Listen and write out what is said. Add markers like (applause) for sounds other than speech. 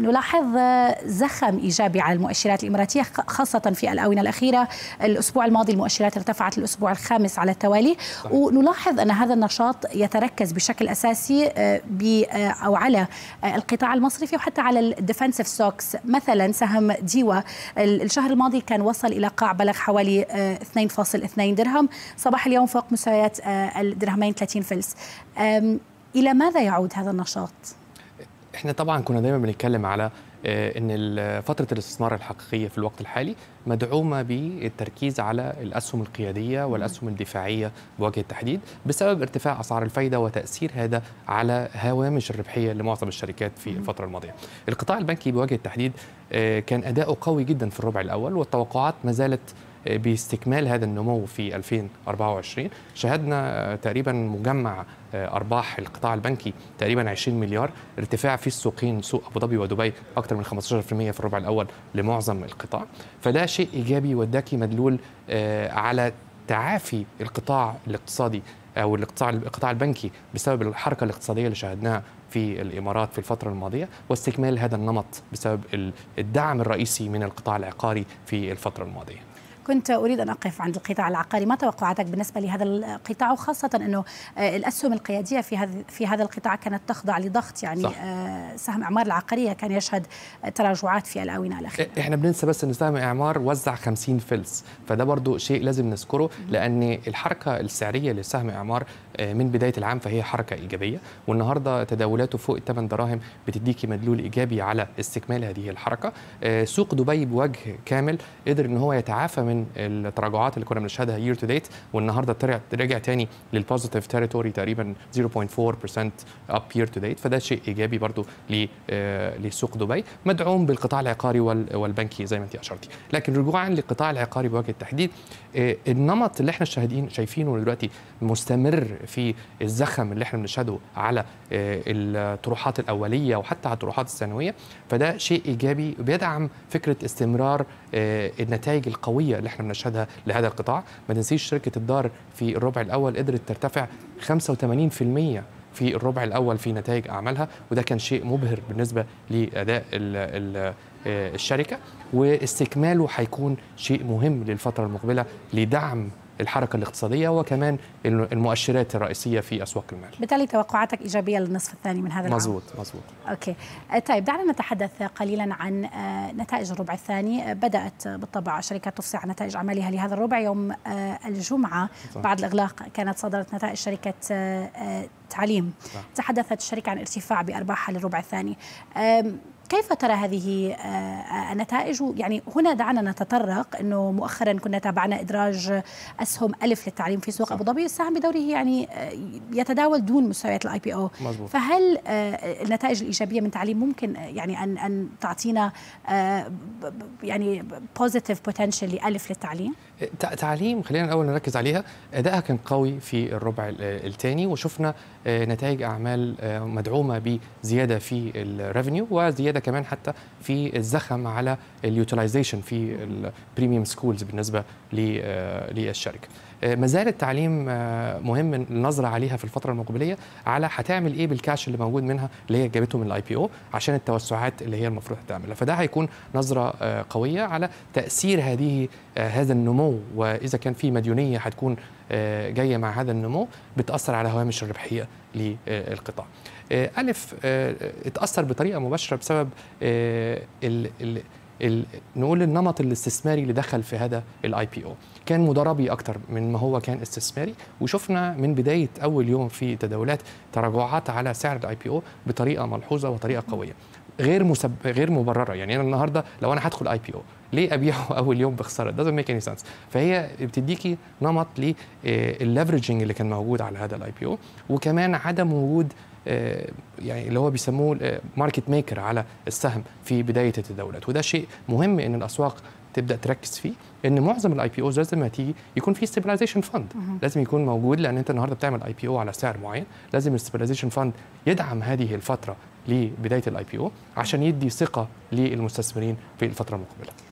نلاحظ زخم إيجابي على المؤشرات الإماراتية خاصة في الآونة الأخيرة الأسبوع الماضي المؤشرات ارتفعت الأسبوع الخامس على التوالي صحيح. ونلاحظ أن هذا النشاط يتركز بشكل أساسي آه، ب آه، أو على آه، القطاع المصرفي وحتى على الديفنسيف ستوكس مثلا سهم ديوا الشهر الماضي كان وصل إلى قاع بلغ حوالي 2.2 درهم صباح اليوم فوق مستويات الدرهمين 30 فلس إلى ماذا يعود هذا النشاط؟ احنا طبعا كنا دايما بنتكلم على آه، ان فتره الاستثمار الحقيقيه في الوقت الحالي مدعومه بالتركيز على الاسهم القياديه والاسهم الدفاعيه بوجه التحديد بسبب ارتفاع اسعار الفايده وتاثير هذا على هوامش الربحيه لمعظم الشركات في الفتره الماضيه. القطاع البنكي بوجه التحديد آه، كان اداؤه قوي جدا في الربع الاول والتوقعات ما زالت باستكمال هذا النمو في 2024 شهدنا تقريبا مجمع ارباح القطاع البنكي تقريبا 20 مليار ارتفاع في السوقين سوق ابو ظبي ودبي اكثر من 15% في الربع الاول لمعظم القطاع فده شيء ايجابي وداكي مدلول آه، على تعافي القطاع الاقتصادي او القطاع القطاع البنكي بسبب الحركه الاقتصاديه اللي شاهدناها في الامارات في الفتره الماضيه واستكمال هذا النمط بسبب الدعم الرئيسي من القطاع العقاري في الفتره الماضيه كنت أريد أن أقف عند القطاع العقاري ما توقعاتك بالنسبة لهذا القطاع وخاصة أنه آه، الأسهم القيادية في هذا في هذا القطاع كانت تخضع لضغط يعني صح. آه، سهم أعمار العقارية كان يشهد تراجعات في الآونة الأخيرة إحنا بننسى بس أن سهم إعمار وزع 50 فلس فده برضو شيء لازم نذكره لأن الحركة السعرية لسهم إعمار آه، من بدايه العام فهي حركه ايجابيه والنهارده تداولاته فوق الثمان دراهم بتديكي مدلول ايجابي على استكمال هذه الحركه آه، سوق دبي بوجه كامل قدر ان هو يتعافى من التراجعات اللي كنا بنشهدها يير تو ديت والنهارده رجع تاني للبوزيتيف تريتوري تقريبا 0.4% اب يير تو ديت فده شيء ايجابي برضو آه، لسوق دبي مدعوم بالقطاع العقاري والبنكي زي ما انت اشرتي لكن رجوعا للقطاع العقاري بوجه التحديد النمط اللي احنا شاهدين شايفينه دلوقتي مستمر في الزخم اللي احنا بنشهده على آه، الطروحات الاوليه وحتى على الطروحات الثانويه فده شيء ايجابي بيدعم فكره استمرار آه، النتائج القويه اللي احنا بنشهدها لهذا القطاع ما تنسيش شركه الدار في الربع الاول قدرت ترتفع 85% في الربع الاول في نتائج اعمالها وده كان شيء مبهر بالنسبه لاداء الـ الـ آه، الشركه واستكماله هيكون شيء مهم للفتره المقبله لدعم الحركه الاقتصاديه وكمان المؤشرات الرئيسيه في اسواق المال. بالتالي توقعاتك ايجابيه للنصف الثاني من هذا العام. مزبوط مزبوط. اوكي، آه، طيب دعنا نتحدث قليلا عن آه، نتائج الربع الثاني، آه، بدات بالطبع شركات تفصي عن نتائج اعمالها لهذا الربع يوم الجمعه صح. بعد الاغلاق كانت صدرت نتائج شركه تعليم. صح. تحدثت الشركه عن ارتفاع بارباحها للربع الثاني. كيف ترى هذه النتائج آه، آه، يعني هنا دعنا نتطرق أنه مؤخرا كنا تابعنا إدراج أسهم ألف للتعليم في سوق أبو ظبي السهم بدوره يعني آه، يتداول دون مستويات الاي بي او فهل النتائج الإيجابية من تعليم ممكن يعني أن أن تعطينا يعني بوزيتيف بوتنشال لألف للتعليم؟ إيه، تعليم خلينا الأول نركز عليها أدائها كان قوي في الربع الثاني وشفنا نتائج أعمال مدعومة بزيادة في الريفنيو وزيادة كمان حتى في الزخم على اليوتيلايزيشن في البريميوم سكولز بالنسبه آه، للشركه آه، ما زال التعليم آه، مهم النظره عليها في الفتره المقبليه على هتعمل ايه بالكاش اللي موجود منها اللي هي جابته من الاي بي او عشان التوسعات اللي هي المفروض تعملها فده هيكون نظره قويه على تاثير هذه هذا النمو واذا كان في مديونيه هتكون جايه مع هذا النمو بتاثر على هوامش الربحيه للقطاع آه، ألف آه، اتأثر بطريقة مباشرة بسبب آه، ال ال ال نقول النمط الاستثماري اللي دخل في هذا الاي بي او كان مضاربي اكتر من ما هو كان استثماري وشفنا من بدايه اول يوم في تداولات تراجعات على سعر الاي بي او بطريقه ملحوظه وطريقه قويه غير مسب... غير مبرره يعني انا النهارده لو انا هدخل اي بي او ليه ابيعه (laughs) اول يوم بخساره ده ميك اني سنس فهي بتديكي نمط للليفرجنج اللي كان موجود على هذا الاي بي او وكمان عدم وجود آه، يعني اللي هو بيسموه ماركت آه، ميكر على السهم في بدايه التداولات وده شيء مهم ان الاسواق تبدا تركز فيه ان معظم الاي بي اوز لازم ما تيجي يكون في ستابلايزيشن فاند لازم يكون موجود لان انت النهارده بتعمل اي بي او على سعر معين لازم الستابلايزيشن فاند يدعم هذه الفتره لبدايه الاي بي او عشان يدي ثقه للمستثمرين في الفتره المقبله